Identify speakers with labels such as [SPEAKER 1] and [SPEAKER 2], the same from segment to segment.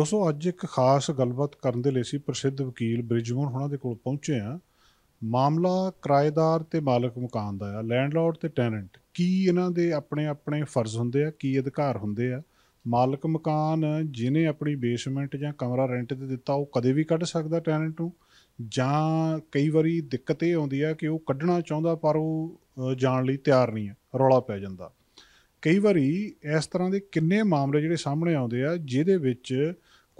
[SPEAKER 1] ਦੋਸਤੋ ਅੱਜ ਇੱਕ ਖਾਸ ਗੱਲਬਾਤ ਕਰਨ ਦੇ ਲਈ ਸੀ ਪ੍ਰਸਿੱਧ ਵਕੀਲ ਬ੍ਰਿਜਮੋਹਨ ਹੁਣਾਂ ਦੇ ਕੋਲ ਪਹੁੰਚੇ ਆ ਮਾਮਲਾ ਕਿਰਾਏਦਾਰ ਤੇ ਮਾਲਕ ਮਕਾਨ ਦਾ ਆ ਲੈਂਡਲੋਰਡ ਤੇ ਟੈਨੈਂਟ ਕੀ ਇਹਨਾਂ ਦੇ ਆਪਣੇ ਆਪਣੇ ਫਰਜ਼ ਹੁੰਦੇ ਆ ਕੀ ਅਧਿਕਾਰ ਹੁੰਦੇ ਆ ਮਾਲਕ ਮਕਾਨ ਜਿਨੇ ਆਪਣੀ ਬੇਸਮੈਂਟ ਜਾਂ ਕਮਰਾ ਰੈਂਟ ਤੇ ਦਿੱਤਾ ਉਹ ਕਦੇ ਵੀ ਕੱਢ ਸਕਦਾ ਟੈਨੈਂਟ ਨੂੰ ਜਾਂ ਕਈ ਵਾਰੀ ਦਿੱਕਤ ਇਹ ਆਉਂਦੀ ਆ ਕਿ ਉਹ ਕੱਢਣਾ ਚਾਹੁੰਦਾ ਪਰ ਉਹ ਜਾਣ ਲਈ ਤਿਆਰ ਨਹੀਂ ਹੈ ਰੌਲਾ ਪੈ ਜਾਂਦਾ ਕਈ ਵਾਰੀ ਇਸ ਤਰ੍ਹਾਂ ਦੇ ਕਿੰਨੇ ਮਾਮਲੇ ਜਿਹੜੇ ਸਾਹਮਣੇ ਆਉਂਦੇ ਆ ਜਿਹਦੇ ਵਿੱਚ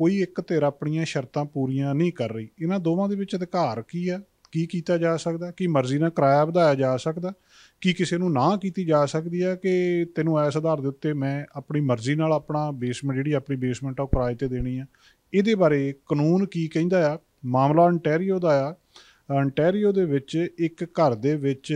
[SPEAKER 1] ਕੋਈ ਇੱਕ ਧਿਰ ਆਪਣੀਆਂ ਸ਼ਰਤਾਂ ਪੂਰੀਆਂ ਨਹੀਂ ਕਰ ਰਹੀ ਇਹਨਾਂ ਦੋਵਾਂ ਦੇ ਵਿੱਚ ਅਧਿਕਾਰ ਕੀ ਆ ਕੀ ਕੀਤਾ ਜਾ ਸਕਦਾ ਕੀ ਮਰਜ਼ੀ ਨਾਲ ਕਿਰਾਇਆ ਵਧਾਇਆ ਜਾ ਸਕਦਾ ਕੀ ਕਿਸੇ ਨੂੰ ਨਾ ਕੀਤੀ ਜਾ ਸਕਦੀ ਹੈ ਕਿ ਤੈਨੂੰ ਐਸ ਆਧਾਰ ਦੇ ਉੱਤੇ ਮੈਂ ਆਪਣੀ ਮਰਜ਼ੀ ਨਾਲ ਆਪਣਾ ਬੇਸਮੈਂਟ ਜਿਹੜੀ ਆਪਣੀ ਬੇਸਮੈਂਟ ਆ ਕਿਰਾਏ ਤੇ ਦੇਣੀ ਆ ਇਹਦੇ ਬਾਰੇ ਕਾਨੂੰਨ ਕੀ ਕਹਿੰਦਾ ਆ ਮਾਮਲਾ ਅੰਟੈਰੀਓ ਦਾ ਆ ਅੰਟੈਰੀਓ ਦੇ ਵਿੱਚ ਇੱਕ ਘਰ ਦੇ ਵਿੱਚ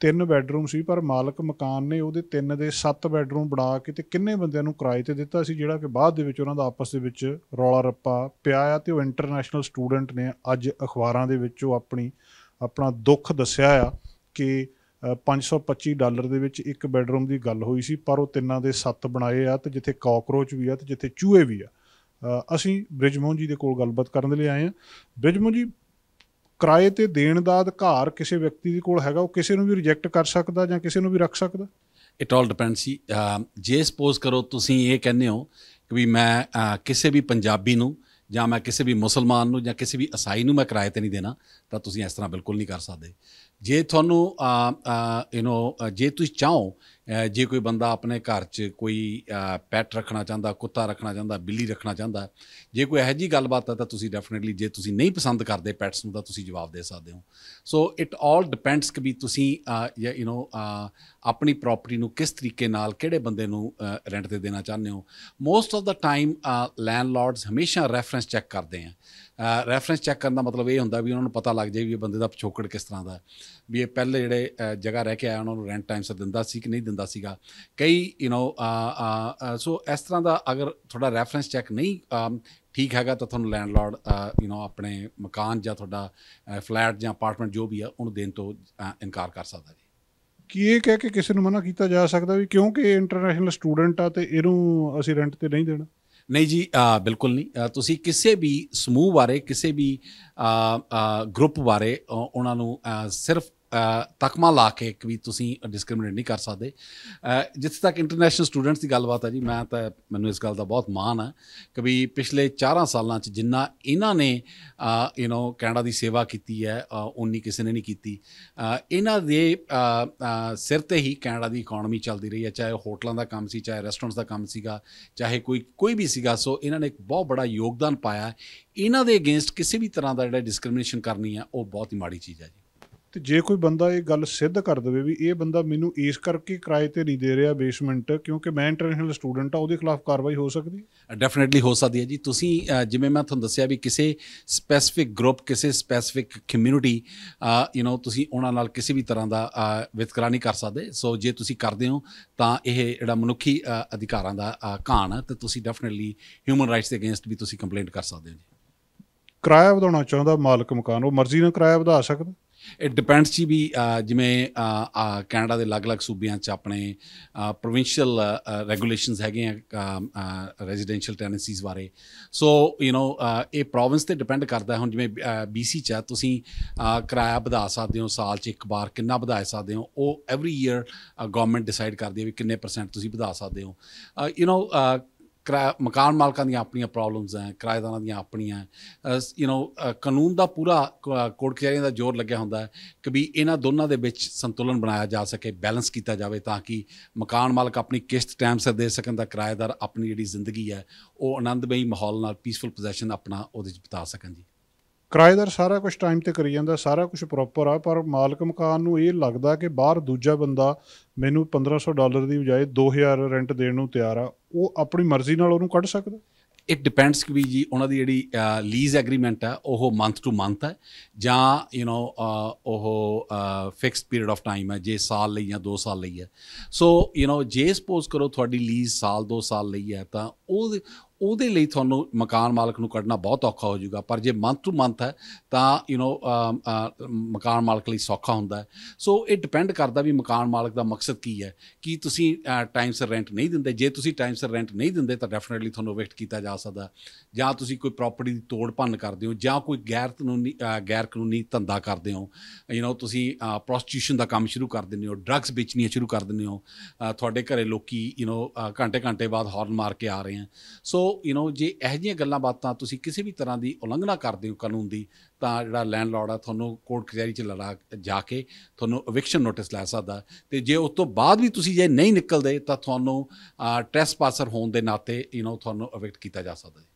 [SPEAKER 1] ਤਿੰਨ ਬੈੱਡਰੂਮ ਸੀ ਪਰ ਮਾਲਕ ਮਕਾਨ ਨੇ ਉਹਦੇ ਤਿੰਨ ਦੇ ਸੱਤ ਬੈੱਡਰੂਮ ਬਣਾ ਕੇ ਤੇ ਕਿੰਨੇ ਬੰਦਿਆਂ ਨੂੰ ਕਿਰਾਏ ਤੇ ਦਿੱਤਾ ਸੀ ਜਿਹੜਾ ਕਿ ਬਾਅਦ ਦੇ ਵਿੱਚ ਉਹਨਾਂ ਦਾ ਆਪਸ ਦੇ ਵਿੱਚ ਰੌਲਾ ਰੱਪਾ ਪਿਆ ਆ ਤੇ ਉਹ ਇੰਟਰਨੈਸ਼ਨਲ ਸਟੂਡੈਂਟ ਨੇ ਅੱਜ ਅਖਬਾਰਾਂ ਦੇ ਵਿੱਚ ਉਹ ਆਪਣੀ ਆਪਣਾ ਦੁੱਖ ਦੱਸਿਆ ਆ ਕਿ 525 ਡਾਲਰ ਦੇ ਵਿੱਚ ਇੱਕ ਬੈੱਡਰੂਮ ਦੀ ਗੱਲ ਹੋਈ ਸੀ ਪਰ ਉਹ ਤਿੰਨਾਂ ਦੇ ਸੱਤ ਬਣਾਏ ਆ ਤੇ ਜਿੱਥੇ ਕਾਕਰੋਚ ਵੀ ਆ ਤੇ ਜਿੱਥੇ ਚੂਹੇ ਵੀ ਆ ਅਸੀਂ ਬ੍ਰਿਜਮੋਹਨ ਜੀ ਦੇ ਕੋਲ ਗੱਲਬਾਤ ਕਰਨ ਦੇ ਲਈ ਆਏ ਆ ਬ੍ਰਿਜਮੋਹਨ ਜੀ ਕਿਰਾਏ ਤੇ ਦੇਣ ਦਾ ਅਧਿਕਾਰ ਕਿਸੇ ਵਿਅਕਤੀ ਦੇ ਕੋਲ ਹੈਗਾ ਉਹ ਕਿਸੇ ਨੂੰ ਵੀ ਰਿਜੈਕਟ ਕਰ ਸਕਦਾ ਜਾਂ ਕਿਸੇ ਨੂੰ ਵੀ ਰੱਖ ਸਕਦਾ
[SPEAKER 2] ਇਟ ਆਲ ਡਿਪੈਂਡਸ ਜੇ ਸਪੋਜ਼ ਕਰੋ ਤੁਸੀਂ ਇਹ ਕਹਿੰਦੇ ਹੋ ਕਿ ਵੀ ਮੈਂ ਕਿਸੇ ਵੀ ਪੰਜਾਬੀ ਨੂੰ ਜਾਂ ਮੈਂ ਕਿਸੇ ਵੀ ਮੁਸਲਮਾਨ ਨੂੰ ਜਾਂ ਕਿਸੇ ਵੀ ਇਸਾਈ ਨੂੰ ਮੈਂ ਕਿਰਾਏ ਤੇ ਨਹੀਂ ਦੇਣਾ ਤਾਂ ਤੁਸੀਂ ਇਸ ਤਰ੍ਹਾਂ ਬਿਲਕੁਲ ਨਹੀਂ ਕਰ ਸਕਦੇ ਜੇ ਤੁਹਾਨੂੰ ਯੂ نو ਜੇ ਤੁਸੀਂ ਚਾਹੋ ਜੇ ਕੋਈ ਬੰਦਾ ਆਪਣੇ ਘਰ 'ਚ ਕੋਈ ਪੈਟ ਰੱਖਣਾ ਚਾਹੁੰਦਾ ਕੁੱਤਾ ਰੱਖਣਾ ਚਾਹੁੰਦਾ ਬਿੱਲੀ ਰੱਖਣਾ ਚਾਹੁੰਦਾ ਜੇ ਕੋਈ ਇਹੋ ਜੀ ਗੱਲਬਾਤ ਹੈ ਤਾਂ ਤੁਸੀਂ ਡੈਫੀਨਿਟਲੀ ਜੇ ਤੁਸੀਂ ਨਹੀਂ ਪਸੰਦ ਕਰਦੇ ਪੈਟਸ ਨੂੰ ਤਾਂ ਤੁਸੀਂ ਜਵਾਬ ਦੇ ਸਕਦੇ ਹੋ ਸੋ ਇਟ ਆਲ ਡਿਪੈਂਡਸ ਕਿ ਵੀ ਤੁਸੀਂ ਯਾ ਯੂ نو ਆਪਣੀ ਪ੍ਰਾਪਰਟੀ ਨੂੰ ਕਿਸ ਤਰੀਕੇ ਨਾਲ ਕਿਹੜੇ ਬੰਦੇ ਨੂੰ ਰੈਂਟ ਤੇ ਦੇਣਾ ਚਾਹੁੰਦੇ ਹੋ most of the time landlords ਹਮੇਸ਼ਾ ਰੈਫਰੈਂਸ ਚੈੱਕ ਕਰਦੇ ਆ ਰੈਫਰੈਂਸ ਚੈੱਕ ਕਰਨ ਦਾ ਮਤਲਬ ਇਹ ਹੁੰਦਾ ਵੀ ਉਹਨਾਂ ਨੂੰ ਪਤਾ ਲੱਗ ਜਾਏ ਵੀ ਇਹ ਬੰਦੇ ਦਾ ਪਿਛੋਕੜ ਕਿਸ ਤਰ੍ਹਾਂ ਦਾ ਵੀ ਇਹ ਪਹਿਲੇ ਜਿਹੜੇ ਜਗ੍ਹਾ ਰਹਿ ਕੇ ਆਇਆ ਉਹਨਾਂ ਨੂੰ ਰੈਂਟ ਟਾਈਮ ਸਰ ਦਿੰਦਾ ਸੀ ਕਿ ਨਹੀਂ ਹੁੰਦਾ ਸੀਗਾ ਕਈ ਯੂ نو ਸੋ ਇਸ ਤਰ੍ਹਾਂ ਦਾ ਅਗਰ ਤੁਹਾਡਾ ਰੈਫਰੈਂਸ ਚੈੱਕ ਨਹੀਂ ਠੀਕ ਹੈਗਾ ਤਾਂ ਤੁਹਾਨੂੰ ਲੈਂਡਲਾਰਡ ਯੂ نو ਆਪਣੇ ਮਕਾਨ ਜਾਂ ਤੁਹਾਡਾ ਫਲੈਟ ਜਾਂ ਅਪਾਰਟਮੈਂਟ ਜੋ ਵੀ ਆ ਉਹਨੂੰ ਦੇਣ ਤੋਂ ਇਨਕਾਰ ਕਰ ਸਕਦਾ ਜੀ
[SPEAKER 1] ਕੀ ਇਹ ਕਹਿ ਕੇ ਕਿਸੇ ਨੂੰ ਮਨਾ ਕੀਤਾ ਜਾ ਸਕਦਾ ਵੀ ਕਿਉਂਕਿ ਇੰਟਰਨੈਸ਼ਨਲ ਸਟੂਡੈਂਟ ਆ ਤੇ ਇਹਨੂੰ ਅਸੀਂ ਰੈਂਟ ਤੇ ਨਹੀਂ ਦੇਣਾ
[SPEAKER 2] ਨਹੀਂ ਜੀ ਬਿਲਕੁਲ ਨਹੀਂ ਤੁਸੀਂ ਕਿਸੇ ਵੀ ਸਮੂਹ ਬਾਰੇ ਕਿਸੇ ਵੀ ਗਰੁੱਪ ਬਾਰੇ ਉਹਨਾਂ ਨੂੰ ਸਿਰਫ ਤਕਮਾ ਲਾ ਕੇ ਵੀ ਤੁਸੀਂ ਡਿਸਕ੍ਰਿਮੀਨੇਟ ਨਹੀਂ ਕਰ ਸਕਦੇ ਜਿੱਥੇ ਤੱਕ ਇੰਟਰਨੈਸ਼ਨਲ ਸਟੂਡੈਂਟਸ ਦੀ ਗੱਲਬਾਤ ਹੈ ਜੀ ਮੈਂ ਤਾਂ ਮੈਨੂੰ ਇਸ ਗੱਲ ਦਾ ਬਹੁਤ ਮਾਣ ਹੈ ਕਿ ਵੀ ਪਿਛਲੇ 4 ਸਾਲਾਂ 'ਚ ਜਿੰਨਾ ਇਹਨਾਂ ਨੇ ਯੂ نو ਕੈਨੇਡਾ ਦੀ ਸੇਵਾ ਕੀਤੀ ਹੈ ਉਨੀ ਕਿਸੇ ਨੇ ਨਹੀਂ ਕੀਤੀ ਇਹਨਾਂ ਦੇ ਸਿਰ ਤੇ ਹੀ ਕੈਨੇਡਾ ਦੀ ਇਕਨੋਮੀ ਚੱਲਦੀ ਰਹੀ ਹੈ ਚਾਹੇ ਹੋਟਲਾਂ ਦਾ ਕੰਮ ਸੀ ਚਾਹੇ ਰੈਸਟੋਰੈਂਟਸ ਦਾ ਕੰਮ ਸੀਗਾ ਚਾਹੇ ਕੋਈ ਕੋਈ ਵੀ ਸੀਗਾ ਸੋ ਇਹਨਾਂ ਨੇ ਇੱਕ ਬਹੁਤ ਬੜਾ ਯੋਗਦਾਨ ਪਾਇਆ ਇਹਨਾਂ ਦੇ ਅਗੇਂਸਟ ਕਿਸੇ ਵੀ ਤਰ੍ਹਾਂ ਦਾ ਜਿਹੜਾ ਡਿਸਕ੍ਰਿਮੀਨੇਸ਼ਨ ਕਰਨੀ ਆ ਉਹ ਬਹੁਤ ਹੀ ਮਾੜੀ ਚੀਜ਼ ਹੈ ਜੀ
[SPEAKER 1] ਤੇ ਜੇ ਕੋਈ ਬੰਦਾ ਇਹ ਗੱਲ ਸਿੱਧ ਕਰ ਦਵੇ ਵੀ ਇਹ ਬੰਦਾ ਮੈਨੂੰ ਇਸ ਕਰਕੇ ਕਿਰਾਏ ਤੇ ਨਹੀਂ ਦੇ ਰਿਹਾ ਬੇਸਮੈਂਟ ਕਿਉਂਕਿ ਮੈਂ ਇੰਟਰਨੈਸ਼ਨਲ ਸਟੂਡੈਂਟ ਆ ਉਹਦੇ ਖਿਲਾਫ ਕਾਰਵਾਈ ਹੋ ਸਕਦੀ
[SPEAKER 2] ਹੈ ਡੈਫੀਨਿਟਲੀ ਹੋ ਸਕਦੀ ਹੈ ਜੀ ਤੁਸੀਂ ਜਿਵੇਂ ਮੈਂ ਤੁਹਾਨੂੰ ਦੱਸਿਆ ਵੀ ਕਿਸੇ ਸਪੈਸਿਫਿਕ ਗਰੁੱਪ ਕਿਸੇ ਸਪੈਸਿਫਿਕ ਕਮਿਊਨਿਟੀ ਯੂ نو ਤੁਸੀਂ ਉਹਨਾਂ ਨਾਲ ਕਿਸੇ ਵੀ ਤਰ੍ਹਾਂ ਦਾ ਵਿਤਕਰਾ ਨਹੀਂ ਕਰ ਸਕਦੇ ਸੋ ਜੇ ਤੁਸੀਂ ਕਰਦੇ ਹੋ ਤਾਂ ਇਹ ਜਿਹੜਾ ਮਨੁੱਖੀ ਅਧਿਕਾਰਾਂ ਦਾ ਘਾਣ ਤੇ ਤੁਸੀਂ ਡੈਫੀਨਿਟਲੀ ਹਿਊਮਨ ਰਾਈਟਸ ਦੇ ਅਗੇਂਸਟ ਵੀ ਤੁਸੀਂ ਕੰਪਲੇਂਟ
[SPEAKER 1] ਕਰ ਸਕਦੇ ਹੋ ਜੀ ਕਿਰਾਇਆ ਵਧਾਉਣਾ ਚਾਹੁੰਦਾ ਮਾਲਕ ਮਕਾਨ ਉਹ ਮਰਜ਼ੀ ਨਾਲ ਕਿਰਾਇਆ ਵਧਾ ਸਕਦਾ
[SPEAKER 2] ਇਟ ਡਿਪੈਂਡਸ ਜੀ ਵੀ ਜਿਵੇਂ ਕੈਨੇਡਾ ਦੇ ਅਲੱਗ-ਅਲੱਗ ਸੂਬਿਆਂ 'ਚ ਆਪਣੇ ਪ੍ਰੋਵਿੰਸ਼ੀਅਲ ਰੈਗੂਲੇਸ਼ਨਸ ਹੈਗੇ ਆ ਰੈਜ਼ੀਡੈਂਸ਼ੀਅਲ ਟੈਨੈਂਸੀਜ਼ ਬਾਰੇ ਸੋ ਯੂ نو ਇਹ ਪ੍ਰੋਵਿੰਸ ਤੇ ਡਿਪੈਂਡ ਕਰਦਾ ਹੁਣ ਜਿਵੇਂ BC 'ਚ ਤੁਸੀਂ ਕਿਰਾਇਆ ਵਧਾ ਸਕਦੇ ਹੋ ਸਾਲ 'ਚ ਇੱਕ ਵਾਰ ਕਿੰਨਾ ਵਧਾ ਸਕਦੇ ਹੋ ਉਹ ਐਵਰੀ ਈਅਰ ਗਵਰਨਮੈਂਟ ਡਿਸਾਈਡ ਕਰਦੀ ਹੈ ਵੀ ਕਿੰਨੇ ਪਰਸੈਂਟ ਤੁਸੀਂ ਵਧਾ ਸਕਦੇ ਹੋ ਯੂ نو ਕਿਰਾਇਆ ਮਕਾਨ ਮਾਲਕਾਂ ਦੀਆਂ ਆਪਣੀਆਂ ਪ੍ਰੋਬਲਮਸ ਹੈ ਕਿਰਾਏਦਾਰਾਂ ਦੀਆਂ ਆਪਣੀਆਂ ਯੂ نو ਕਾਨੂੰਨ ਦਾ ਪੂਰਾ ਕੋਰਟ ਕਚਹਿਰੀਆਂ ਦਾ ਜ਼ੋਰ ਲੱਗਿਆ ਹੁੰਦਾ ਹੈ ਕਿ ਵੀ ਇਹਨਾਂ ਦੋਨਾਂ ਦੇ ਵਿੱਚ ਸੰਤੁਲਨ ਬਣਾਇਆ ਜਾ ਸਕੇ ਬੈਲੈਂਸ ਕੀਤਾ ਜਾਵੇ ਤਾਂ ਕਿ ਮਕਾਨ ਮਾਲਕ ਆਪਣੀ ਕਿਸ਼ਤ ਟਾਈਮ ਸਿਰ ਦੇ ਸਕਣ ਦਾ ਕਿਰਾਏਦਾਰ ਆਪਣੀ ਜਿਹੜੀ ਜ਼ਿੰਦਗੀ ਹੈ ਉਹ ਆਨੰਦਮਈ ਮਾਹੌਲ ਨਾਲ ਪੀਸਫੁਲ ਪੋਜੀਸ਼ਨ ਆਪਣਾ ਉਹਦੇ ਵਿੱਚ ਬਿਤਾ ਸਕਣ ਜੀ
[SPEAKER 1] ਕਿਰਾਏਦਾਰ ਸਾਰਾ ਕੁਝ ਟਾਈਮ ਤੇ ਕਰੀ ਜਾਂਦਾ ਸਾਰਾ ਕੁਝ ਪ੍ਰੋਪਰ ਆ ਪਰ ਮਾਲਕ ਮਕਾਨ ਨੂੰ ਇਹ ਲੱਗਦਾ ਕਿ ਬਾਹਰ ਦੂਜਾ ਬੰਦਾ ਮੈਨੂੰ 1500 ਡਾਲਰ ਦੀ ਬਜਾਏ 2000 ਰੈਂਟ ਦੇਣ ਨੂੰ ਤਿਆਰ ਆ ਉਹ ਆਪਣੀ ਮਰਜ਼ੀ ਨਾਲ ਉਹਨੂੰ ਕੱਢ ਸਕਦਾ
[SPEAKER 2] ਇਟ ਡਿਪੈਂਡਸ ਕਿ ਵੀ ਜੀ ਉਹਨਾਂ ਦੀ ਜਿਹੜੀ ਲੀਜ਼ ਐਗਰੀਮੈਂਟ ਆ ਉਹ ਮੰਥ ਟੂ ਮੰਥ ਹੈ ਜਾਂ ਯੂ نو ਉਹ ਫਿਕਸਡ ਪੀਰੀਅਡ ਆਫ ਟਾਈਮ ਹੈ ਜੇ ਸਾਲ ਲਈ ਜਾਂ 2 ਸਾਲ ਲਈ ਹੈ ਸੋ ਯੂ نو ਜੇ ਸਪੋਜ਼ ਕਰੋ ਤੁਹਾਡੀ ਲੀਜ਼ ਸਾਲ 2 ਸਾਲ ਲਈ ਹੈ ਤਾਂ ਉਹ ਉਹਦੇ ਲਈ ਤੁਹਾਨੂੰ ਮਕਾਨ ਮਾਲਕ ਨੂੰ ਕੱਢਣਾ ਬਹੁਤ ਔਖਾ ਹੋ ਜਾਊਗਾ ਪਰ ਜੇ ਮੰਥ ਟੂ ਮੰਥ ਹੈ ਤਾਂ ਯੂ نو ਮਕਾਨ ਮਾਲਕ ਲਈ ਸੌਖਾ ਹੁੰਦਾ ਸੋ ਇਟ ਡਿਪੈਂਡ ਕਰਦਾ ਵੀ ਮਕਾਨ ਮਾਲਕ ਦਾ ਮਕਸਦ ਕੀ ਹੈ ਕੀ ਤੁਸੀਂ ਟਾਈਮ ਸਰ ਰੈਂਟ ਨਹੀਂ ਦਿੰਦੇ ਜੇ ਤੁਸੀਂ ਟਾਈਮ ਸਰ ਰੈਂਟ ਨਹੀਂ ਦਿੰਦੇ ਤਾਂ ਡੈਫੀਨਿਟਲੀ ਤੁਹਾਨੂੰ ਵਿਕਟ ਕੀਤਾ ਜਾ ਸਕਦਾ ਜਾਂ ਤੁਸੀਂ ਕੋਈ ਪ੍ਰਾਪਰਟੀ ਦੀ ਤੋੜ ਭੰਨ ਕਰਦੇ ਹੋ ਜਾਂ ਕੋਈ ਗੈਰ ਕਾਨੂੰਨੀ ਗੈਰ ਕਾਨੂੰਨੀ ਧੰਦਾ ਕਰਦੇ ਹੋ ਯੂ نو ਤੁਸੀਂ ਪ੍ਰੋਸਟੀਟਿਊਸ਼ਨ ਦਾ ਕੰਮ ਸ਼ੁਰੂ ਕਰ ਦਿੰਦੇ ਹੋ ਡਰੱਗਸ ਵੇਚਣੀਆਂ ਸ਼ੁਰੂ ਕਰ ਦਿੰਦੇ ਹੋ ਤੁਹਾਡੇ ਘਰੇ ਲੋਕੀ ਯੂ نو ਘੰਟੇ ਘੰਟੇ ਬਾਅਦ ਹਾਰਨ ਮਾਰ ਕੇ ਆ ਰਹੇ ਹਨ ਸੋ ਯੂ نو ਜੇ ਇਹ ਜੀਆਂ ਗੱਲਾਂ ਬਾਤਾਂ ਤੁਸੀਂ ਕਿਸੇ ਵੀ ਤਰ੍ਹਾਂ ਦੀ ਉਲੰਘਣਾ ਕਰਦੇ ਹੋ ਕਾਨੂੰਨ ਦੀ ਤਾਂ ਜਿਹੜਾ ਲੈਂਡਲਾਰਡ ਆ ਤੁਹਾਨੂੰ ਕੋਰਟ ਕਚਹਿਰੀ 'ਚ ਲੜਾ ਜਾ ਕੇ ਤੁਹਾਨੂੰ ਐਵਿਕਸ਼ਨ ਨੋਟਿਸ ਲੈ ਸਕਦਾ ਤੇ ਜੇ ਉਸ ਤੋਂ ਬਾਅਦ ਵੀ ਤੁਸੀਂ ਜੇ ਨਹੀਂ ਨਿਕਲਦੇ ਤਾਂ ਤੁਹਾਨੂੰ ਟ੍ਰੈਸਪਾਸਰ ਹੋਣ ਦੇ ਨਾਤੇ ਯੂ نو ਤੁਹਾਨੂੰ ਐਵਿਕਟ ਕੀਤਾ ਜਾ ਸਕਦਾ ਹੈ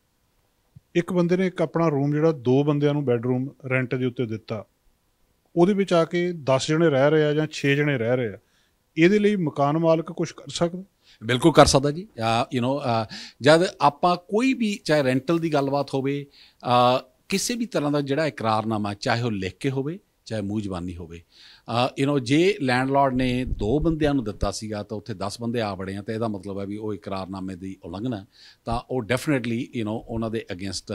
[SPEAKER 1] ਇੱਕ ਬੰਦੇ ਨੇ ਇੱਕ ਆਪਣਾ ਰੂਮ ਜਿਹੜਾ ਦੋ ਬੰਦਿਆਂ ਨੂੰ ਬੈੱਡਰੂਮ ਰੈਂਟ ਦੇ ਉੱਤੇ ਦਿੱਤਾ ਉਹਦੇ ਵਿੱਚ ਆ ਕੇ 10 ਜਣੇ ਰਹਿ ਰਹੇ ਆ ਜਾਂ 6 ਜਣੇ ਰਹਿ ਰਹੇ ਆ ਇਹਦੇ ਲਈ ਮਕਾਨ ਮਾਲਕ ਕੁਝ ਕਰ ਸਕਦਾ ਬਿਲਕੁਲ ਕਰ ਸਕਦਾ ਜੀ ਯੂ نو ਜਦ ਆਪਾਂ ਕੋਈ ਵੀ ਚਾਹੇ ਰੈਂਟਲ ਦੀ ਗੱਲਬਾਤ
[SPEAKER 2] ਹੋਵੇ ਕਿਸੇ ਵੀ ਤਰ੍ਹਾਂ ਦਾ ਜਿਹੜਾ ਇਕਰਾਰਨਾਮਾ ਚਾਹੇ ਉਹ ਲਿਖ ਕੇ ਹੋਵੇ ਚਾਹੇ ਮੂੰਹ ਜ਼ਬਾਨੀ ਹੋਵੇ ਯੂ نو ਜੇ ਲੈਂਡਲਾਰਡ ਨੇ ਦੋ ਬੰਦਿਆਂ ਨੂੰ ਦਿੱਤਾ ਸੀਗਾ ਤਾਂ ਉੱਥੇ 10 ਬੰਦੇ ਆ ਬੜੇ ਆ ਤਾਂ ਇਹਦਾ ਮਤਲਬ ਹੈ ਵੀ ਉਹ ਇਕਰਾਰਨਾਮੇ ਦੀ ਉਲੰਘਣਾ ਤਾਂ ਉਹ ਡੈਫੀਨਿਟਲੀ ਯੂ نو ਉਹਨਾਂ ਦੇ ਅਗੇਂਸਟ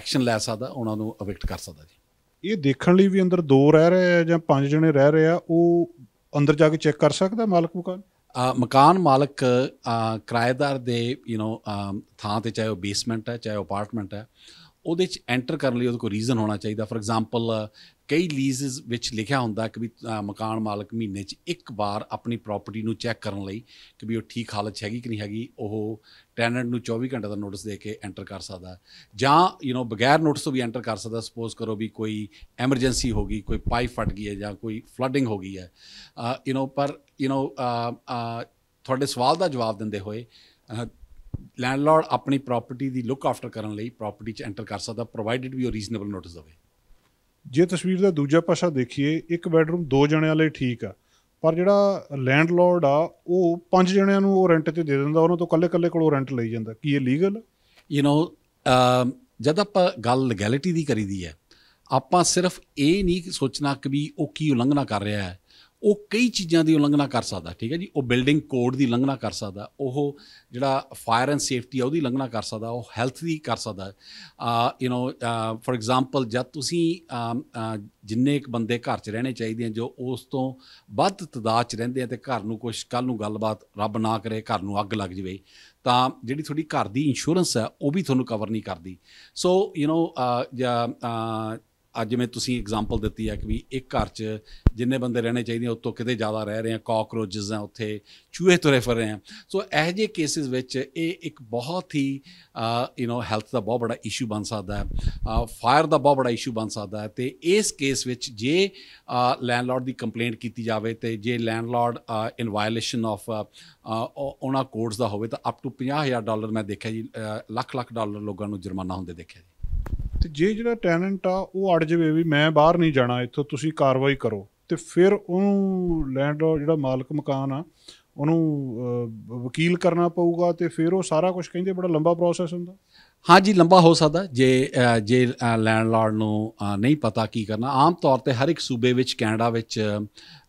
[SPEAKER 2] ਐਕਸ਼ਨ ਲੈ ਸਕਦਾ ਉਹਨਾਂ ਨੂੰ ਅਵਿਕਟ ਕਰ ਸਕਦਾ
[SPEAKER 1] ਜੀ ਇਹ ਦੇਖਣ ਲਈ ਵੀ ਅੰਦਰ ਦੋ ਰਹਿ ਰਹੇ ਆ ਜਾਂ ਪੰਜ ਜਣੇ ਰਹਿ ਰਹੇ ਆ ਉਹ ਅੰਦਰ ਜਾ ਕੇ ਚੈੱਕ ਕਰ ਸਕਦਾ ਮਾਲਕ ਮਕਾਨ ਮਕਾਨ ਮਾਲਕ
[SPEAKER 2] ਕਿਰਾਏਦਾਰ ਦੇ ਯੂ نو ਥਾਂ ਤੇ ਚਾਹੇ ਉਹ ਬੇਸਮੈਂਟ ਹੈ ਚਾਹੇ ਉਹ ਅਪਾਰਟਮੈਂਟ ਹੈ ਉਹਦੇ ਚ ਐਂਟਰ ਕਰਨ ਲਈ ਉਹਦੇ ਕੋਲ ਰੀਜ਼ਨ ਹੋਣਾ ਚਾਹੀਦਾ ਫੋਰ ਐਗਜ਼ਾਮਪਲ ਕਈ ਲੀਜ਼ਸ ਵਿੱਚ ਲਿਖਿਆ ਹੁੰਦਾ ਕਿ ਵੀ ਮਕਾਨ ਮਾਲਕ ਮਹੀਨੇ 'ਚ ਇੱਕ ਵਾਰ ਆਪਣੀ ਪ੍ਰਾਪਰਟੀ ਨੂੰ ਚੈੱਕ ਕਰਨ ਲਈ ਕਿ ਵੀ ਉਹ ਠੀਕ ਹਾਲਤ 'ਚ ਹੈਗੀ ਕਿ ਨਹੀਂ ਹੈਗੀ ਉਹ ਟੈਨੈਂਟ ਨੂੰ 24 ਘੰਟੇ ਦਾ ਨੋਟਿਸ ਦੇ ਕੇ ਐਂਟਰ ਕਰ ਸਕਦਾ ਜਾਂ ਯੂ نو ਬਗੈਰ ਨੋਟਿਸ ਤੋਂ ਵੀ ਐਂਟਰ ਕਰ ਸਕਦਾ ਸਪੋਜ਼ ਕਰੋ ਵੀ ਕੋਈ ਐਮਰਜੈਂਸੀ ਹੋ ਗਈ ਕੋਈ ਪਾਈਪ ਫਟ ਗਈ ਹੈ ਜਾਂ ਕੋਈ ਫਲੱਡਿੰਗ ਹੋ ਗਈ ਹੈ ਯੂ نو ਪਰ ਯੂ نو ਤੁਹਾਡੇ ਸਵਾਲ ਦਾ ਜਵਾਬ ਦਿੰਦੇ ਹੋਏ ਲੈਂਡਲਾਰਡ ਆਪਣੀ ਪ੍ਰਾਪਰਟੀ ਦੀ ਲੁੱਕ ਆਫਟਰ ਕਰਨ ਲਈ ਪ੍ਰਾਪਰਟੀ 'ਚ ਐਂਟਰ ਕਰ ਸਕਦਾ ਪ੍ਰੋਵਾਈਡਡ ਵੀ ਉਹ ਰੀਜ਼ਨੇਬਲ ਨੋਟਿਸ ਦੇਵੇ
[SPEAKER 1] ਜੇ ਤਸਵੀਰ ਦਾ ਦੂਜਾ ਪਾਸਾ ਦੇਖੀਏ ਇੱਕ ਬੈਡਰੂਮ ਦੋ ਜਣਿਆਂ ਲਈ ਠੀਕ ਆ ਪਰ ਜਿਹੜਾ ਲੈਂਡਲਾਰਡ ਆ ਉਹ ਪੰਜ ਜਣਿਆਂ ਨੂੰ ਉਹ ਰੈਂਟ ਤੇ ਦੇ ਦਿੰਦਾ ਉਹਨਾਂ ਤੋਂ ਕੱਲੇ-ਕੱਲੇ ਕੋਲੋਂ ਰੈਂਟ ਲਈ ਜਾਂਦਾ ਕੀ ਇਹ ਲੀਗਲ ਯੂ نو
[SPEAKER 2] ਜਦ ਆਪਾਂ ਗੱਲ ਲੈਗੈਲਿਟੀ ਦੀ ਕਰੀਦੀ ਹੈ ਆਪਾਂ ਸਿਰਫ ਇਹ ਨਹੀਂ ਸੋਚਣਾ ਕਿ ਵੀ ਉਹ ਕੀ ਉਲੰਘਣਾ ਕਰ ਰਿਹਾ ਹੈ ਉਹ ਕਈ ਚੀਜ਼ਾਂ ਦੀ ਉਲੰਘਣਾ ਕਰ ਸਕਦਾ ਠੀਕ ਹੈ ਜੀ ਉਹ ਬਿਲਡਿੰਗ ਕੋਡ ਦੀ ਉਲੰਘਣਾ ਕਰ ਸਕਦਾ ਉਹ ਜਿਹੜਾ ਫਾਇਰ ਐਂਡ ਸੇਫਟੀ ਆ ਉਹਦੀ ਉਲੰਘਣਾ ਕਰ ਸਕਦਾ ਉਹ ਹੈਲਥ ਦੀ ਕਰ ਸਕਦਾ ਆ ਯੂ نو ਫੋਰ ਐਗਜ਼ਾਮਪਲ ਜਦ ਤੁਸੀਂ ਜਿੰਨੇ ਇੱਕ ਬੰਦੇ ਘਰ 'ਚ ਰਹਿਣੇ ਚਾਹੀਦੇ ਆ ਜੋ ਉਸ ਤੋਂ ਵੱਧ ਤਦਾਦ 'ਚ ਰਹਿੰਦੇ ਆ ਤੇ ਘਰ ਨੂੰ ਕੁਝ ਕੱਲ ਨੂੰ ਗੱਲਬਾਤ ਰੱਬ ਨਾ ਕਰੇ ਘਰ ਨੂੰ ਅੱਗ ਲੱਗ ਜਵੇ ਤਾਂ ਜਿਹੜੀ ਤੁਹਾਡੀ ਘਰ ਦੀ ਇੰਸ਼ੋਰੈਂਸ ਹੈ ਉਹ ਵੀ ਤੁਹਾਨੂੰ ਕਵਰ ਨਹੀਂ ਕਰਦੀ ਸੋ ਯੂ نو ਅੱਜ ਜਿਵੇਂ ਤੁਸੀਂ ਐਗਜ਼ਾਮਪਲ ਦਿੱਤੀ ਹੈ ਕਿ ਵੀ ਇੱਕ ਘਰ 'ਚ ਜਿੰਨੇ ਬੰਦੇ ਰਹਿਣੇ ਚਾਹੀਦੇ ਆ ਉਤੋਂ ਕਿਤੇ ਜ਼ਿਆਦਾ ਰਹਿ ਰਹੇ ਆ ਕਾਕਰੋਚਸ ਆ ਉੱਥੇ ਚੂਹੇ ਤੁਰੇ ਫਿਰ ਰਹੇ ਆ ਸੋ ਇਹ ਜੇ ਕੇਸਿਸ ਵਿੱਚ ਇਹ ਇੱਕ ਬਹੁਤ ਹੀ ਯੂ نو ਹੈਲਥ ਦਾ ਬਹੁਤ ਬੜਾ ਇਸ਼ੂ ਬਣ ਸਕਦਾ ਹੈ ਫਾਇਰ ਦਾ ਬਹੁਤ ਬੜਾ ਇਸ਼ੂ ਬਣ ਸਕਦਾ ਹੈ ਤੇ ਇਸ ਕੇਸ ਵਿੱਚ ਜੇ ਲੈਂਡਲਾਰਡ ਦੀ ਕੰਪਲੇਂਟ ਕੀਤੀ ਜਾਵੇ ਤੇ ਜੇ ਲੈਂਡਲਾਰਡ ਇਨ ਵਾਇਲੇਸ਼ਨ ਆਫ ਉਹਨਾਂ ਕੋਡਸ ਦਾ ਹੋਵੇ ਤਾਂ ਅਪ ਟੂ 50000 ਡਾਲਰ ਮੈਂ ਦੇਖਿਆ ਜੀ ਲੱਖ ਲੱਖ ਡਾਲਰ ਲੋਕਾਂ ਨੂੰ ਜੁਰਮਾਨਾ ਹੁੰਦੇ ਦੇਖਿਆ
[SPEAKER 1] ਤੇ ਜੇ ਜਿਹੜਾ ਟੈਨੈਂਟ ਆ ਉਹ ਅੜ ਜਵੇ ਵੀ ਮੈਂ ਬਾਹਰ ਨਹੀਂ ਜਾਣਾ ਇੱਥੋਂ ਤੁਸੀਂ ਕਾਰਵਾਈ ਕਰੋ ਤੇ ਫਿਰ ਉਹਨੂੰ ਲੈਂਡਲੋਰਡ ਜਿਹੜਾ ਮਾਲਕ ਮਕਾਨ ਆ ਉਹਨੂੰ ਵਕੀਲ ਕਰਨਾ ਪਊਗਾ ਤੇ ਫਿਰ ਉਹ ਸਾਰਾ ਕੁਝ ਕਹਿੰਦੇ ਬੜਾ ਲੰਬਾ ਪ੍ਰੋਸੈਸ ਹੁੰਦਾ ਹਾਂ ਜੀ ਲੰਬਾ ਹੋ ਸਕਦਾ
[SPEAKER 2] ਜੇ ਜੇ ਲੈਂਡਲਾਰਡ ਨੂੰ ਨਹੀਂ ਪਤਾ ਕੀ ਕਰਨਾ ਆਮ ਤੌਰ ਤੇ ਹਰ ਇੱਕ ਸੂਬੇ ਵਿੱਚ ਕੈਨੇਡਾ ਵਿੱਚ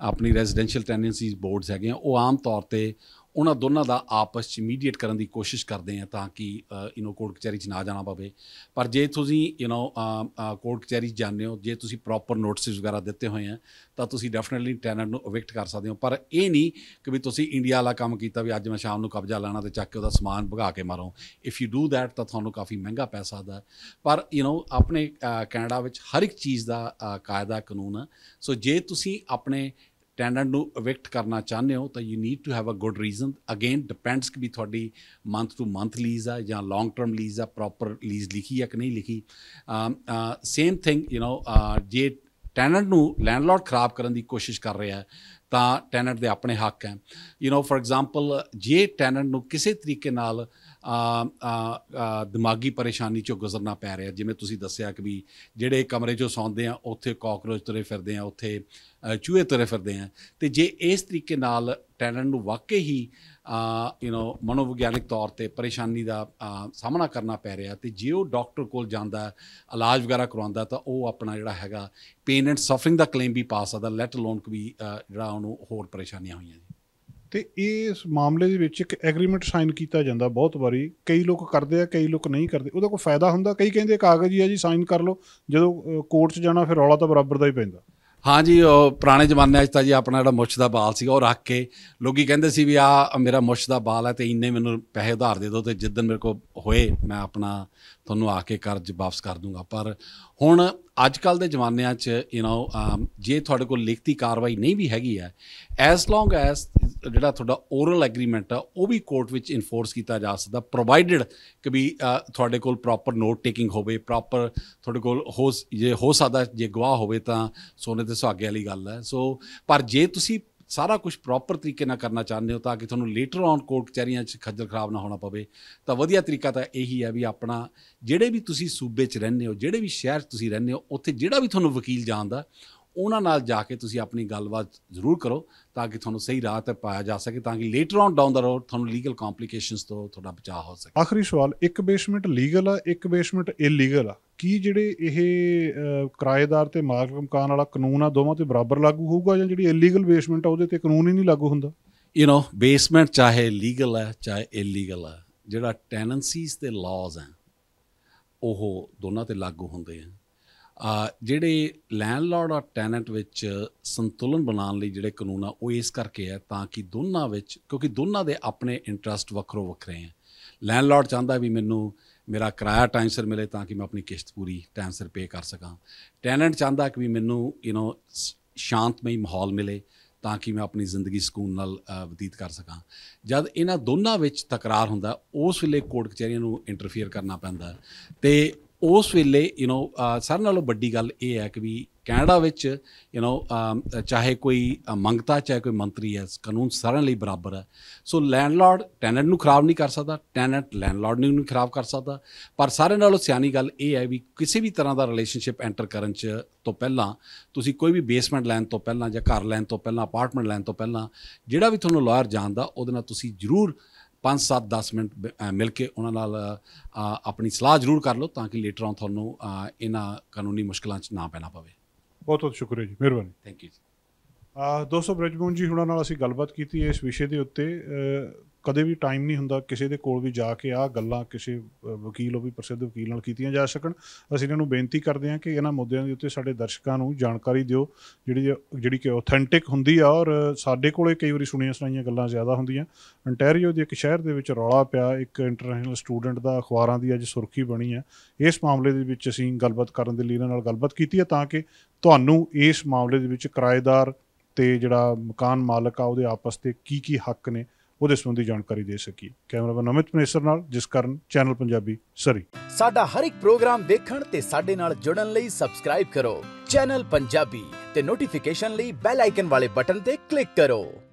[SPEAKER 2] ਆਪਣੀ ਰੈਜ਼ੀਡੈਂਸ਼ੀਅਲ ਟੈਨੈਂਸੀਜ਼ ਬੋਰਡਸ ਹੈਗੇ ਉਹ ਆਮ ਤੌਰ ਤੇ ਉਹਨਾਂ ਦੋਨਾਂ ਦਾ ਆਪਸ ਵਿੱਚ ਮੀਡੀਏਟ ਕਰਨ ਦੀ ਕੋਸ਼ਿਸ਼ ਕਰਦੇ ਆ ਤਾਂ ਕਿ ਯੂ نو ਕੋਰਟ ਕਚਹਿਰੀ 'ਚ ਨਾ ਜਾਣਾ ਪਵੇ ਪਰ ਜੇ ਤੁਸੀਂ ਯੂ نو ਕੋਰਟ ਕਚਹਿਰੀ ਜਾਣਦੇ ਹੋ ਜੇ ਤੁਸੀਂ ਪ੍ਰੋਪਰ ਨੋਟਿਸ ਵਗੈਰਾ ਦਿੱਤੇ ਹੋਏ ਆ ਤਾਂ ਤੁਸੀਂ ਡੈਫੀਨਿਟਲੀ ਟੈਨੈਂਟ ਨੂੰ ਇਵਿਕਟ ਕਰ ਸਕਦੇ ਹੋ ਪਰ ਇਹ ਨਹੀਂ ਕਿ ਵੀ ਤੁਸੀਂ ਇੰਡੀਆ ਵਾਲਾ ਕੰਮ ਕੀਤਾ ਵੀ ਅੱਜ ਮੈਂ ਸ਼ਾਮ ਨੂੰ ਕਬਜ਼ਾ ਲੈਣਾ ਤੇ ਚੱਕ ਕੇ ਉਹਦਾ ਸਮਾਨ ਭਗਾ ਕੇ ਮਾਰੋ ਇਫ ਯੂ ਡੂ ਥੈਟ ਤਾਂ ਤੁਹਾਨੂੰ ਕਾਫੀ ਮਹਿੰਗਾ ਪੈ ਸਕਦਾ ਪਰ ਯੂ نو ਆਪਣੇ ਕੈਨੇਡਾ ਵਿੱਚ ਹਰ ਇੱਕ ਚੀਜ਼ ਦਾ ਕਾਇਦਾ ਕਾਨੂੰਨ ਆ ਸੋ ਜੇ ਤੁਸੀਂ ਆਪਣੇ ਟੈਨੈਂਟ ਨੂੰ ਇਵੈਕਟ ਕਰਨਾ ਚਾਹੁੰਦੇ ਹੋ ਤਾਂ you need to have a good reason again depends ਕਿ ਵੀ ਤੁਹਾਡੀ ਮੰਥ ਟੂ ਮੰਥ ਲੀਜ਼ ਆ ਜਾਂ ਲੌਂਗ ਟਰਮ ਲੀਜ਼ ਆ ਪ੍ਰੋਪਰ ਲੀਜ਼ ਲਿਖੀ ਆ ਕਿ ਨਹੀਂ ਲਿਖੀ ਸੇਮ ਥਿੰਗ ਯੂ نو ਜੇ ਟੈਨੈਂਟ ਨੂੰ ਲੈਂਡਲੋਰਡ ਖਰਾਬ ਕਰਨ ਦੀ ਕੋਸ਼ਿਸ਼ ਕਰ ਰਿਹਾ ਹੈ ਤਾਂ ਟੈਨੈਂਟ ਦੇ ਆਪਣੇ ਹੱਕ ਹੈ ਯੂ نو ਫਾਰ ਐਗਜ਼ਾਮਪਲ ਜੇ ਟੈਨੈਂਟ ਨੂੰ ਕਿਸੇ ਤਰੀਕੇ ਨਾਲ ਦਿਮਾਗੀ ਪਰੇਸ਼ਾਨੀ ਚੋਂ ਗੁਜ਼ਰਨਾ ਪੈ ਰਿਹਾ ਜਿਵੇਂ ਤੁਸੀਂ ਦੱਸਿਆ ਕਿ ਵੀ ਜਿਹੜੇ ਕਮਰੇ 'ਚੋਂ ਸੌਂਦੇ ਆ ਉੱਥੇ ਕਾਕਰੋਚ ਤਰੇ ਫਿਰਦੇ ਆ ਉੱਥੇ ਚੂਹੇ ਤਰੇ ਫਿਰਦੇ ਆ ਤੇ ਜੇ ਇਸ ਤਰੀਕੇ ਨਾਲ ਟੈਨੈਂਟ ਨੂੰ ਵਾਕਈ ਹੀ ਯੂ نو ਮਨੋਵਿਗਿਆਨਿਕ ਤੌਰ ਤੇ ਪਰੇਸ਼ਾਨੀ ਦਾ ਸਾਹਮਣਾ ਕਰਨਾ ਪੈ ਰਿਹਾ ਤੇ ਜੇ ਉਹ ਡਾਕਟਰ ਕੋਲ ਜਾਂਦਾ ਇਲਾਜ ਵਗੈਰਾ ਕਰਾਉਂਦਾ ਤਾਂ ਉਹ ਆਪਣਾ ਜਿਹੜਾ ਹੈਗਾ ਪੇਨ ਐਂਡ ਸਫਰਿੰਗ ਦਾ ਕਲੇਮ ਵੀ ਪਾ ਸਕਦਾ ਲੈਟ ਅਲੋਨ ਕਿ ਵੀ ਜਿਹੜਾ ਉਹਨੂੰ ਹੋਰ ਪਰੇਸ਼ਾਨੀਆਂ ਹੋਈਆਂ
[SPEAKER 1] ਤੇ ਇਸ ਮਾਮਲੇ ਦੇ ਵਿੱਚ ਇੱਕ ਐਗਰੀਮੈਂਟ ਸਾਈਨ ਕੀਤਾ ਜਾਂਦਾ ਬਹੁਤ ਵਾਰੀ ਕਈ ਲੋਕ ਕਰਦੇ ਆ ਕਈ ਲੋਕ ਨਹੀਂ ਕਰਦੇ ਉਹਦਾ ਕੋਈ ਫਾਇਦਾ ਹੁੰਦਾ ਕਈ ਕਹਿੰਦੇ ਕਾਗਜ਼ ਹੀ ਆ ਜੀ ਸਾਈਨ ਕਰ ਲਓ ਜਦੋਂ ਕੋਰਟ 'ਚ ਜਾਣਾ ਫਿਰ ਰੌਲਾ ਤਾਂ ਬਰਾਬਰ ਦਾ ਹੀ ਪੈਂਦਾ
[SPEAKER 2] ਹਾਂ ਜੀ ਉਹ ਪੁਰਾਣੇ ਜ਼ਮਾਨੇ 'ਚ ਤਾਂ ਜੀ ਆਪਣਾ ਜਿਹੜਾ ਮੁੱਛ ਦਾ ਬਾਲ ਸੀਗਾ ਉਹ ਰੱਖ ਕੇ ਲੋਕੀ ਕਹਿੰਦੇ ਸੀ ਵੀ ਆ ਮੇਰਾ ਮੁੱਛ ਦਾ ਬਾਲ ਹੈ ਤੇ ਇੰਨੇ ਮੈਨੂੰ ਪੈਸੇ ਉਧਾਰ ਦੇ ਦਿਓ ਤੇ ਜਿੱਦਨ ਮੇਰੇ ਕੋ ਹੋਏ ਮੈਂ ਆਪਣਾ ਤੁਹਾਨੂੰ ਆ ਕੇ ਕਰਜ਼ ਵਾਪਸ ਕਰ ਦੂੰਗਾ ਪਰ ਹੁਣ ਅੱਜ ਕੱਲ ਦੇ ਜ਼ਮਾਨਿਆਂ 'ਚ ਯੂ نو ਜੇ ਤੁਹਾਡੇ ਕੋਲ ਲਿਖਤੀ ਕਾਰਵਾਈ ਨਹੀਂ ਵੀ ਹੈਗੀ ਹੈ ਐਸ ਲੌਂਗ ਐਸ ਜਿਹੜਾ ਤੁਹਾਡਾ ਓਰਲ ਐਗਰੀਮੈਂਟ ਆ ਉਹ ਵੀ ਕੋਰਟ ਵਿੱਚ ਇਨਫੋਰਸ ਕੀਤਾ ਜਾ ਸਕਦਾ ਪ੍ਰੋਵਾਈਡਡ ਕਿ ਵੀ ਤੁਹਾਡੇ ਕੋਲ ਪ੍ਰੋਪਰ ਨੋਟ ਟੇਕਿੰਗ ਹੋਵੇ ਪ੍ਰੋਪਰ ਤੁਹਾਡੇ ਕੋਲ ਹੋ ਜੇ ਹੋ ਸਕਦਾ ਜੇ ਗਵਾਹ ਹੋਵੇ ਤਾਂ ਸੋਨੇ ਤੇ ਸੁਹਾਗੇ ਵਾਲੀ ਗੱਲ ਹੈ ਸੋ ਪਰ ਜੇ ਤੁਸੀਂ ਸਾਰਾ ਕੁਝ ਪ੍ਰੋਪਰ ਤਰੀਕੇ ਨਾਲ ਕਰਨਾ ਚਾਹੁੰਦੇ ਹੋ ਤਾਂ ਕਿ ਤੁਹਾਨੂੰ ਲੇਟਰ ਔਨ ਕੋਰਟ ਕਚਹਿਰੀਆਂ 'ਚ ਖੱਜਲ ਖਰਾਬ ਨਾ ਹੋਣਾ ਪਵੇ ਤਾਂ ਵਧੀਆ ਤਰੀਕਾ ਤਾਂ ਇਹੀ ਹੈ ਵੀ ਆਪਣਾ ਜਿਹੜੇ ਵੀ ਤੁਸੀਂ ਸੂਬੇ 'ਚ ਰਹਿੰਦੇ ਹੋ ਜਿਹੜੇ ਵੀ ਸ਼ਹਿਰ 'ਚ ਤੁਸੀਂ ਰਹਿੰਦੇ ਹੋ ਉੱਥੇ ਜਿਹੜਾ ਵੀ ਤੁਹਾਨੂੰ ਵਕੀਲ ਜਾਣਦਾ ਉਹਨਾਂ ਨਾਲ ਜਾ ਕੇ ਤੁਸੀਂ ਆਪਣੀ ਗੱਲਬਾਤ ਜ਼ਰੂਰ ਕਰੋ ਤਾਂ ਕਿ ਤੁਹਾਨੂੰ ਸਹੀ ਰਾਹ ਤੇ ਪਾਇਆ ਜਾ ਸਕੇ ਤਾਂ ਕਿ later on down the road ਤੁਹਾਨੂੰ ਲੀਗਲ ਕੰਪਲਿਕੇਸ਼ਨਸ ਤੋਂ ਤੁਹਾਡਾ ਬਚਾਅ ਹੋ ਸਕੇ
[SPEAKER 1] ਆਖਰੀ ਸਵਾਲ ਇੱਕ ਬੇਸਮੈਂਟ ਲੀਗਲ ਆ ਇੱਕ ਬੇਸਮੈਂਟ ਇਲੀਗਲ ਆ ਕੀ ਜਿਹੜੇ ਇਹ ਕਿਰਾਏਦਾਰ ਤੇ ਮਾਲਕ ਮਕਾਨ ਵਾਲਾ ਕਾਨੂੰਨ ਆ ਦੋਵਾਂ ਤੇ ਬਰਾਬਰ ਲਾਗੂ ਹੋਊਗਾ ਜਾਂ ਜਿਹੜੀ ਇਲੀਗਲ ਬੇਸਮੈਂਟ ਆ ਉਹਦੇ ਤੇ ਕਾਨੂੰਨ ਹੀ ਨਹੀਂ ਲਾਗੂ ਹੁੰਦਾ
[SPEAKER 2] ਯੂ نو ਬੇਸਮੈਂਟ ਚਾਹੇ ਲੀਗਲ ਆ ਚਾਹੇ ਇਲੀਗਲ ਆ ਜਿਹੜਾ ਟੈਨੈਂਸੀਜ਼ ਤੇ ਲਾਜ਼ ਆ ਉਹ ਦੋਨਾਂ ਤੇ ਲਾਗੂ ਹੁੰਦੇ ਆ ਜਿਹੜੇ ਲੈਂਡਲਾਰਡ ਔਰ ਟੈਨੈਂਟ ਵਿੱਚ ਸੰਤੁਲਨ ਬਣਾਉਣ ਲਈ ਜਿਹੜੇ ਕਾਨੂੰਨ ਆ ਉਹ ਇਸ ਕਰਕੇ ਆ ਤਾਂ ਕਿ ਦੋਨਾਂ ਵਿੱਚ ਕਿਉਂਕਿ ਦੋਨਾਂ ਦੇ ਆਪਣੇ ਇੰਟਰਸਟ ਵੱਖਰੋ ਵੱਖਰੇ ਆ ਲੈਂਡਲਾਰਡ ਚਾਹੁੰਦਾ ਵੀ ਮੈਨੂੰ ਮੇਰਾ ਕਿਰਾਇਆ ਟਾਈਮ ਸਿਰ ਮਿਲੇ ਤਾਂ ਕਿ ਮੈਂ ਆਪਣੀ ਕਿਸ਼ਤ ਪੂਰੀ ਟਾਈਮ ਸਿਰ ਪੇ ਕਰ ਸਕਾਂ ਟੈਨੈਂਟ ਚਾਹੁੰਦਾ ਕਿ ਵੀ ਮੈਨੂੰ ਯੂ نو ਸ਼ਾਂਤਮਈ ਮਾਹੌਲ ਮਿਲੇ ਤਾਂ ਕਿ ਮੈਂ ਆਪਣੀ ਜ਼ਿੰਦਗੀ ਸਕੂਨ ਨਾਲ ਬਤੀਤ ਕਰ ਸਕਾਂ ਜਦ ਇਹਨਾਂ ਦੋਨਾਂ ਵਿੱਚ ਤਕਰਾਰ ਹੁੰਦਾ ਉਸ ਵੇਲੇ ਕੋਰਟ ਕਚਹਿਰੀਆਂ ਨੂੰ ਇੰਟਰਫੇਅਰ ਕਰਨਾ ਪੈਂਦਾ ਤੇ ਉਸ ਵੇਲੇ ਯੂ نو ਸਾਰਿਆਂ ਨਾਲੋਂ ਵੱਡੀ ਗੱਲ ਇਹ ਹੈ ਕਿ ਵੀ ਕੈਨੇਡਾ ਵਿੱਚ ਯੂ نو ਚਾਹੇ ਕੋਈ ਮੰਗਤਾ ਚਾਹੇ ਕੋਈ ਮੰਤਰੀ ਹੈ ਕਾਨੂੰਨ ਸਾਰਿਆਂ ਲਈ ਬਰਾਬਰ ਹੈ ਸੋ ਲੈਂਡਲਾਰਡ ਟੈਨੈਂਟ ਨੂੰ ਖਰਾਬ ਨਹੀਂ ਕਰ ਸਕਦਾ ਟੈਨੈਂਟ ਲੈਂਡਲਾਰਡ ਨੂੰ ਨਹੀਂ ਖਰਾਬ ਕਰ ਸਕਦਾ ਪਰ ਸਾਰਿਆਂ ਨਾਲੋਂ ਸਿਆਣੀ ਗੱਲ ਇਹ ਹੈ ਵੀ ਕਿਸੇ ਵੀ ਤਰ੍ਹਾਂ ਦਾ ਰਿਲੇਸ਼ਨਸ਼ਿਪ ਐਂਟਰ ਕਰਨ ਚ ਤੋਂ ਪਹਿਲਾਂ ਤੁਸੀਂ ਕੋਈ ਵੀ ਬੇਸਮੈਂਟ ਲੈਣ ਤੋਂ ਪਹਿਲਾਂ ਜਾਂ ਘਰ ਲੈਣ ਤੋਂ ਪਹਿਲਾਂ ਅਪਾਰਟਮੈਂਟ ਲੈਣ ਤੋਂ ਪਹਿਲਾਂ ਜਿਹੜਾ ਵੀ ਤੁਹਾਨੂੰ ਲਾਇਰ ਜਾਣਦਾ ਉਹਦੇ ਨਾਲ ਤੁਸੀਂ ਜ਼ਰੂਰ 5 7 10 ਮਿੰਟ ਮਿਲ ਕੇ ਉਹਨਾਂ ਨਾਲ ਆਪਣੀ ਸਲਾਹ ਜ਼ਰੂਰ ਕਰ ਲਓ ਤਾਂ ਕਿ ਲੇਟਰ ਆਨ ਤੁਹਾਨੂੰ ਇਹਨਾਂ ਕਾਨੂੰਨੀ ਮੁਸ਼ਕਲਾਂ 'ਚ ਨਾ ਪੈਣਾ ਪਵੇ
[SPEAKER 1] ਬਹੁਤ ਬਹੁਤ ਸ਼ੁਕਰੀਆ ਜੀ ਮਿਹਰਬਾਨੀ ਥੈਂਕ ਯੂ ਜੀ ਦੋਸਤੋ ਬ੍ਰਜਮੋਹਨ ਜੀ ਹੁਣਾਂ ਨਾਲ ਅਸੀਂ ਗੱਲਬਾਤ ਕੀਤੀ ਇਸ ਵਿਸ਼ੇ ਦੇ ਉੱਤੇ ਕਦੇ ਵੀ ਟਾਈਮ ਨਹੀਂ ਹੁੰਦਾ ਕਿਸੇ ਦੇ ਕੋਲ ਵੀ ਜਾ ਕੇ ਆ ਗੱਲਾਂ ਕਿਸੇ ਵਕੀਲ ਉਹ ਵੀ ਪ੍ਰਸਿੱਧ ਵਕੀਲ ਨਾਲ ਕੀਤੀਆਂ ਜਾ ਸਕਣ ਅਸੀਂ ਇਹਨਾਂ ਨੂੰ ਬੇਨਤੀ ਕਰਦੇ ਹਾਂ ਕਿ ਇਹਨਾਂ ਮੁੱਦਿਆਂ ਦੇ ਉੱਤੇ ਸਾਡੇ ਦਰਸ਼ਕਾਂ ਨੂੰ ਜਾਣਕਾਰੀ ਦਿਓ ਜਿਹੜੀ ਜਿਹੜੀ ਕਿ ਆਥੈਂਟਿਕ ਹੁੰਦੀ ਆ ਔਰ ਸਾਡੇ ਕੋਲੇ ਕਈ ਵਾਰੀ ਸੁਣੀਆਂ ਸੁਣਾਈਆਂ ਗੱਲਾਂ ਜ਼ਿਆਦਾ ਹੁੰਦੀਆਂ ਅੰਟਾਰੀਓ ਦੇ ਇੱਕ ਸ਼ਹਿਰ ਦੇ ਵਿੱਚ ਰੌਲਾ ਪਿਆ ਇੱਕ ਇੰਟਰਨੈਸ਼ਨਲ ਸਟੂਡੈਂਟ ਦਾ ਅਖਬਾਰਾਂ ਦੀ ਅੱਜ ਸੁਰਖੀ ਬਣੀ ਹੈ ਇਸ ਮਾਮਲੇ ਦੇ ਵਿੱਚ ਅਸੀਂ ਗੱਲਬਾਤ ਕਰਨ ਦੇ ਲਈ ਇਹਨਾਂ ਨਾਲ ਗੱਲਬਾਤ ਕੀਤੀ ਹੈ ਤਾਂ ਕਿ ਤੁਹਾਨੂੰ ਇਸ ਮਾਮਲੇ ਦੇ ਵਿੱਚ ਕਿਰਾਏਦਾਰ ਤੇ ਜਿਹੜਾ ਮਕਾਨ ਮਾਲਕ ਆ ਉਹਦੇ ਆਪਸ ਤੇ ਕੀ ਕੀ ਹੱਕ ਨੇ ਉਹਦੇ ਸੰਬੰਧੀ ਜਾਣਕਾਰੀ ਦੇ ਸਕੀਏ ਕੈਮਰਾਮੈਨ ਅਮਿਤ ਪਨੇਸਰ ਨਾਲ ਜਿਸ ਕਰਨ ਚੈਨਲ ਪੰਜਾਬੀ ਸਰੀ
[SPEAKER 2] ਸਾਡਾ ਹਰ ਇੱਕ ਪ੍ਰੋਗਰਾਮ ਦੇਖਣ ਤੇ ਸਾਡੇ ਨਾਲ ਜੁੜਨ ਲਈ ਸਬਸਕ੍ਰਾਈਬ ਕਰੋ ਚੈਨਲ ਪੰਜਾਬੀ ਤੇ ਨੋਟੀਫਿਕੇਸ਼ਨ ਲਈ ਬੈਲ ਆਈਕਨ ਵਾਲੇ ਬਟਨ ਤੇ ਕਲਿੱਕ ਕਰੋ